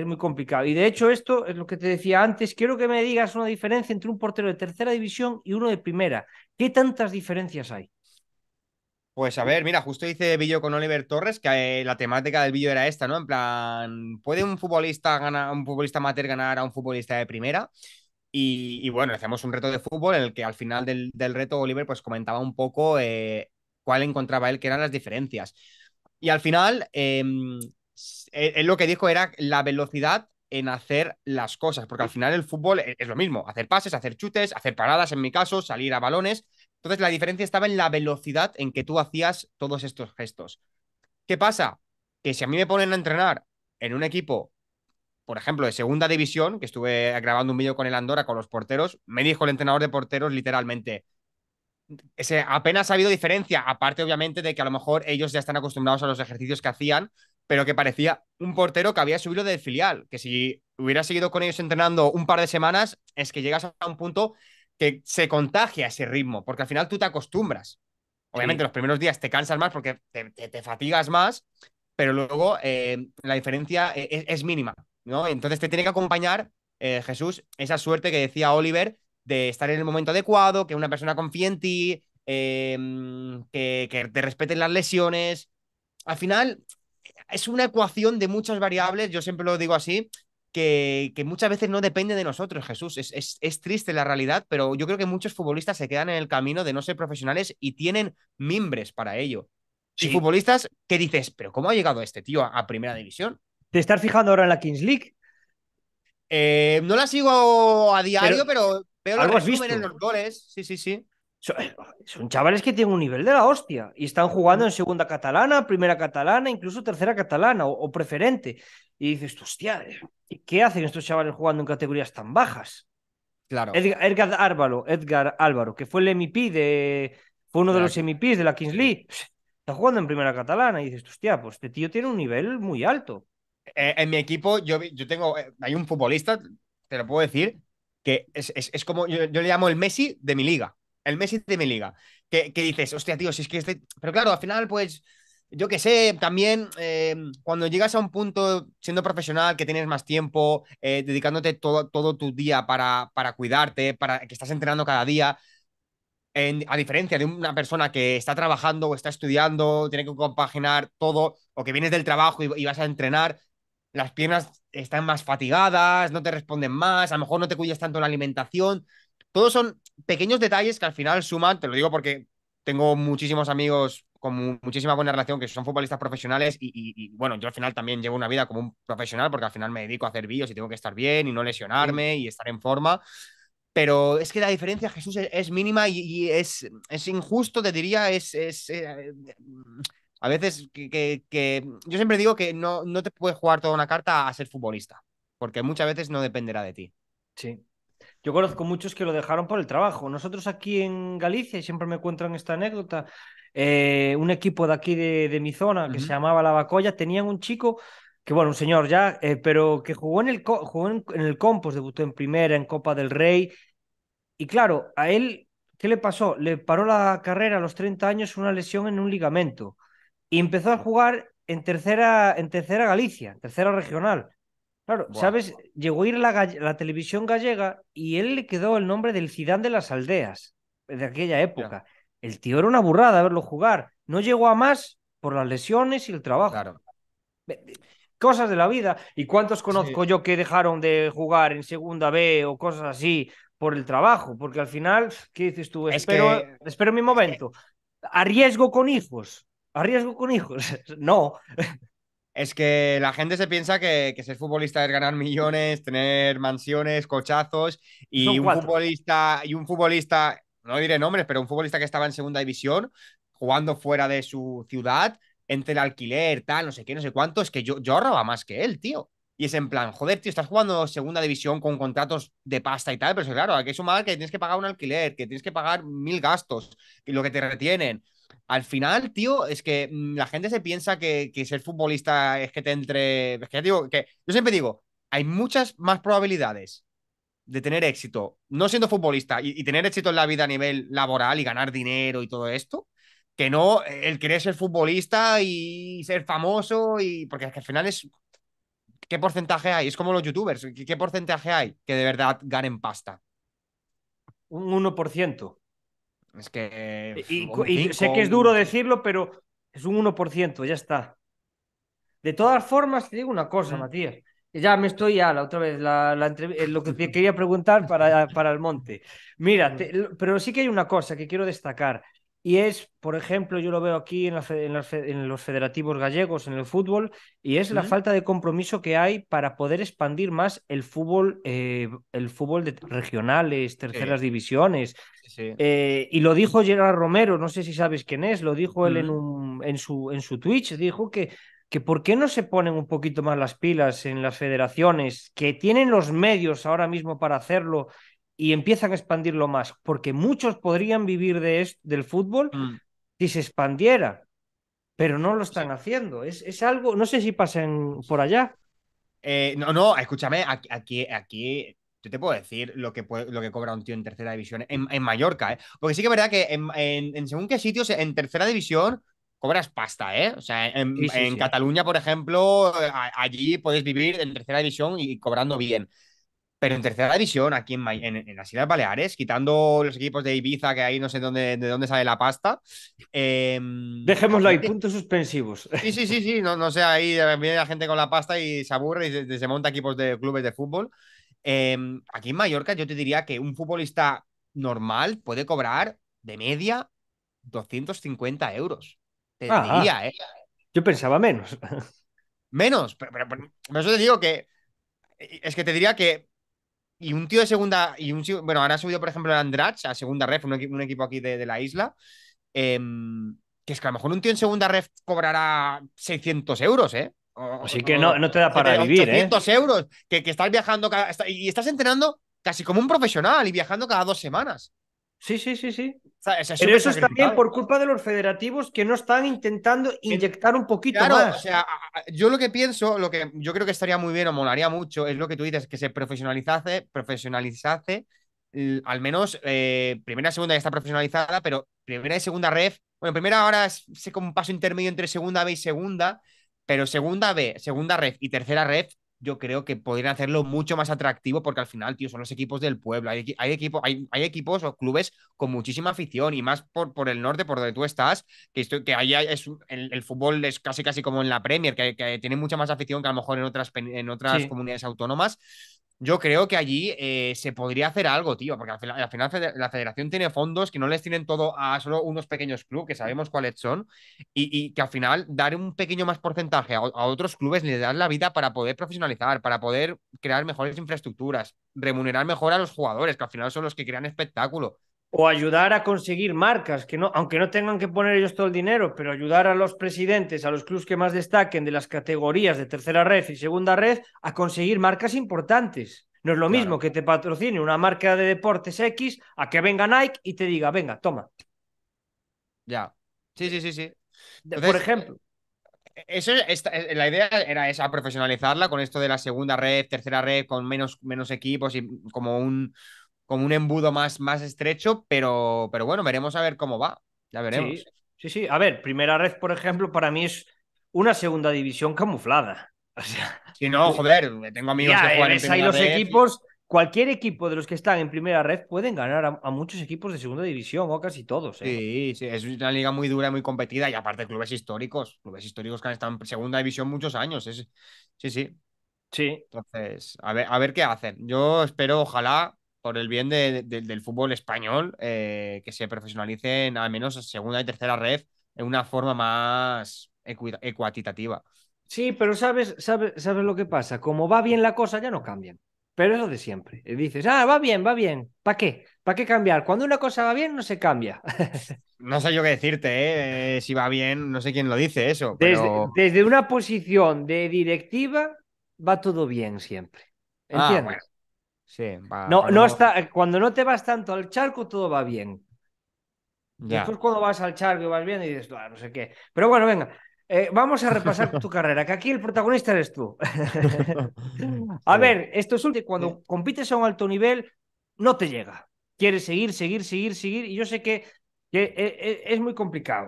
es muy complicado. Y de hecho, esto es lo que te decía antes. Quiero que me digas una diferencia entre un portero de tercera división y uno de primera. ¿Qué tantas diferencias hay? Pues a ver, mira, justo hice vídeo con Oliver Torres que eh, la temática del vídeo era esta, ¿no? En plan, ¿puede un futbolista ganar, un futbolista amateur ganar a un futbolista de primera? Y, bueno, hacemos un reto de fútbol en el que al final del, reto Oliver pues comentaba un poco eh, cuál encontraba él que eran las diferencias. Y al final, em, eh, él lo que dijo era la velocidad en hacer las cosas, porque al final el fútbol e, es lo mismo, hacer pases, hacer chutes, hacer paradas en mi caso, salir a balones. Entonces la diferencia estaba en la velocidad en que tú hacías todos estos gestos. ¿Qué pasa? Que si a mí me ponen a entrenar en un equipo, por ejemplo, de segunda división, que estuve grabando un vídeo con el Andorra, con los porteros, me dijo el entrenador de porteros literalmente, apenas ha habido diferencia, aparte obviamente de que a lo mejor ellos ya están acostumbrados a los ejercicios que hacían, pero que parecía un portero que había subido de filial, que si hubiera seguido con ellos entrenando un par de semanas, es que llegas a un punto que se contagia ese ritmo, porque al final tú te acostumbras. Obviamente los primeros días te cansas más porque te, fatigas más, pero luego eh, la diferencia e, e, es, mínima, ¿no? Entonces te tiene que acompañar, eh, Jesús, esa suerte que decía Oliver de estar en el momento adecuado, que una persona confíe en ti, em, que, que te respeten las lesiones. Al final, es una ecuación de muchas variables, yo siempre lo digo así, que, que muchas veces no depende de nosotros, Jesús. Es, triste la realidad, pero yo creo que muchos futbolistas se quedan en el camino de no ser profesionales y tienen mimbres para ello. Y futbolistas que dices, pero ¿cómo ha llegado este tío a, primera mm. división? ¿Te estás fijando ahora en la Kings League? Eh, no la sigo a diario, pero, pero veo los en los goles. Sí, sí, sí. Eh, son chavales que tienen un nivel de la hostia y están jugando en segunda catalana, primera catalana, incluso tercera catalana o, preferente. Y dices, hostia, eh, ¿qué hacen estos chavales jugando en categorías tan bajas? Claro. Edgar, Álvaro, Edgar Álvaro, que fue el MVP de. Fue uno de los MPs de la Kings League. Está jugando en primera catalana y dices, hostia, pues este tío tiene un nivel muy alto. Eh, en mi equipo, yo, yo tengo. hay un futbolista, te lo puedo decir, que es, como. yo le llamo el Messi de mi liga el Messi de mi liga. Que, dices, hostia, tío, si es que este. Pero claro, al final, pues. Yo qué sé, también em, cuando llegas a un punto siendo profesional, que tienes más tiempo, eh, dedicándote todo, todo tu día para, para cuidarte, para que estás entrenando cada día, en, a diferencia de una persona que está trabajando o está estudiando, tiene que compaginar todo, o que vienes del trabajo y, y, vas a entrenar, las piernas están más fatigadas, no te responden más, a lo mejor no te cuidas tanto la alimentación. Todos son pequeños detalles que al final suman, te lo digo porque tengo muchísimos amigos con muchísima buena relación que son futbolistas profesionales y, bueno, yo al final también llevo una vida como un profesional porque al final me dedico a hacer vídeos y tengo que estar bien y no lesionarme y estar en forma. Pero es que la diferencia, Jesús, e-, es, mínima y, es, es, injusto, te diría, es... es eh, a veces que, que, yo siempre digo que no, no te puedes jugar toda una carta a ser futbolista, porque muchas veces no dependerá de ti. Sí, yo conozco muchos que lo dejaron por el trabajo. Nosotros aquí en Galicia, y siempre me cuentan esta anécdota, eh, un equipo de aquí de, mi zona que se llamaba La Bacoya, tenían un chico que bueno, un señor ya, eh, pero que jugó en el jugó en, el Compos, debutó en primera, en Copa del Rey. Y claro, a él, ¿qué le pasó? Le paró la carrera a los 30 años una lesión en un ligamento. Y empezó a jugar en tercera, en tercera Galicia, tercera regional. Claro, ¿sabes? Llegó a ir la, televisión gallega y él le quedó el nombre del cidán de las aldeas eh, de aquella época. El tío era una burrada verlo jugar. No llegó a más por las lesiones y el trabajo. Cosas de la vida. ¿Y cuántos conozco yo que dejaron de jugar en segunda B o cosas así por el trabajo? Porque al final, ¿qué dices tú? espero, espero mi momento. ¿Arriesgo con hijos? ¿Arriesgo con hijos? no es que la gente se piensa que, que, ser futbolista es ganar millones, tener mansiones, cochazos y un futbolista y un futbolista, no diré nombres, pero un futbolista que estaba en segunda división jugando fuera de su ciudad entre el alquiler, tal, no sé qué, no sé cuánto, es que yo, yo ahorraba más que él, tío. Y es en plan, joder, tío, estás jugando segunda división con contratos de pasta y tal, pero claro, hay que sumar que tienes que pagar un alquiler, que tienes que pagar mil gastos, lo que te retienen, al final, tío, es que mm, la gente se piensa que, que ser futbolista es que te entre. Es que digo, que yo siempre digo, hay muchas más probabilidades de tener éxito no siendo futbolista y, tener éxito en la vida a nivel laboral y ganar dinero y todo esto, que no el querer ser futbolista y ser famoso y porque al final es qué porcentaje hay, es como los youtubers, qué porcentaje hay que de verdad ganen pasta. Un 1%. Es que. Y, sé que es duro decirlo, pero es un 1%, ya está. De todas formas, te digo una cosa, Matías. Ya me estoy a la otra vez, la, la eh, lo que te quería preguntar para, para el monte. Mira, pero sí que hay una cosa que quiero destacar. Y es, por ejemplo, yo lo veo aquí en, en, los federativos gallegos, en el fútbol, y es la falta de compromiso que hay para poder expandir más el fútbol, eh, el fútbol de regionales, terceras divisiones. Eh, y lo dijo Gerard Romero, no sé si sabes quién es, lo dijo él en, un, en, su, en su Twitch, dijo que que por qué no se ponen un poquito más las pilas en las federaciones, que tienen los medios ahora mismo para hacerlo y empiezan a expandirlo más, porque muchos podrían vivir de esto, del fútbol mm. si se expandiera, pero no lo están haciendo. Es, algo, no sé si pasen por allá. Eh, no, no, escúchame, aquí, aquí yo te puedo decir lo que, lo que cobra un tío en tercera división en, Mallorca, ¿eh? Porque sí que es verdad que en, según qué sitios, en tercera división cobras pasta, ¿eh? O sea, en, Cataluña, por ejemplo, allí puedes vivir en tercera división y cobrando bien pero en tercera división, aquí en, en, las Islas Baleares, quitando los equipos de Ibiza, que ahí no sé dónde, de dónde sale la pasta. Em, Dejémoslo ahí, puntos suspensivos. Sí, sí, sí, sí, no, no sé, ahí viene la gente con la pasta y se aburre y se, monta equipos de clubes de fútbol. Em, aquí en Mallorca yo te diría que un futbolista normal puede cobrar de media 250 euros. Te diría, ¿eh? Yo pensaba menos. Menos, pero, pero eso te digo que eh, es que te diría que y un tío de segunda, y un bueno, ahora ha subido, por ejemplo, el Andrach a segunda ref, un, equipo, aquí de, la isla, em, que es que a lo mejor un tío en segunda ref cobrará 600 euros, ¿eh? Así que no, no te da para vivir, 800 ¿eh? euros, que, que estás viajando y estás entrenando casi como un profesional y viajando cada dos semanas. Sí, sí, sí, sí. Pero eso está bien por culpa de los federativos que no están intentando inyectar un poquito más. O sea, yo lo que pienso, lo que yo creo que estaría muy bien o molaría mucho, es lo que tú dices, que se profesionalizase, profesionalizase al menos eh, primera y segunda ya está profesionalizada, pero primera y segunda ref, bueno, primera ahora es como un paso intermedio entre segunda B y segunda, pero segunda B, segunda ref y tercera ref yo creo que podrían hacerlo mucho más atractivo porque al final, tío, son los equipos del pueblo. Hay, hay, equipo, hay, equipos o clubes con muchísima afición y más por, por el norte, por donde tú estás, que, que es, el, fútbol es casi casi como en la Premier, que, tiene mucha más afición que a lo mejor en otras, en otras comunidades autónomas. Yo creo que allí eh, se podría hacer algo, tío, porque al final, la federación tiene fondos que no les tienen todo a solo unos pequeños clubes, que sabemos cuáles son, y, que al final dar un pequeño más porcentaje a, a otros clubes les da la vida para poder profesionalizar, para poder crear mejores infraestructuras, remunerar mejor a los jugadores, que al final son los que crean espectáculo o ayudar a conseguir marcas, que no, aunque no tengan que poner ellos todo el dinero, pero ayudar a los presidentes, a los clubes que más destaquen de las categorías de tercera red y segunda red, a conseguir marcas importantes. No es lo mismo que te patrocine una marca de deportes X a que venga Nike y te diga, venga, toma. Ya. Sí, sí, sí, sí. Por ejemplo. Eh, eso eh, la idea era esa, profesionalizarla con esto de la segunda red, tercera red, con menos, menos equipos y como un, con un embudo más, más estrecho, pero, pero bueno, veremos a ver cómo va. Ya veremos. Sí, sí, A ver, primera red, por ejemplo, para mí es una segunda división camuflada. si no, eh, joder, tengo amigos que juegan en primera los equipos, cualquier equipo de los que están en primera red pueden ganar a, muchos equipos de segunda división o casi todos. ¿eh? Sí, sí, es una liga muy dura, muy competida y aparte clubes históricos, clubes históricos que han estado en segunda división muchos años. Es, sí, sí. Sí. Entonces, a ver, a ver qué hacen. Yo espero, ojalá, por el bien del fútbol español, eh, que se profesionalicen al menos segunda y tercera red en una forma más equitativa Sí, pero sabes, sabes, sabes lo que pasa. Como va bien la cosa, ya no cambian. Pero es lo de siempre. dices, ah, va bien, va bien. ¿Para qué? ¿Para qué cambiar? Cuando una cosa va bien, no se cambia. no sé yo qué decirte, eh, si va bien, no sé quién lo dice eso. Desde, una posición de directiva, va todo bien siempre. Ah, ¿Entiendes? no, no está, eh, cuando no te vas tanto al charco, todo va bien. Después cuando vas al charco y vas bien y dices, no sé qué. Pero bueno, venga, eh, vamos a repasar tu carrera, que aquí el protagonista eres tú. a ver, esto es último, cuando compites a un alto nivel, no te llega. Quieres seguir, seguir, seguir, seguir, y yo sé que, eh, es muy complicado.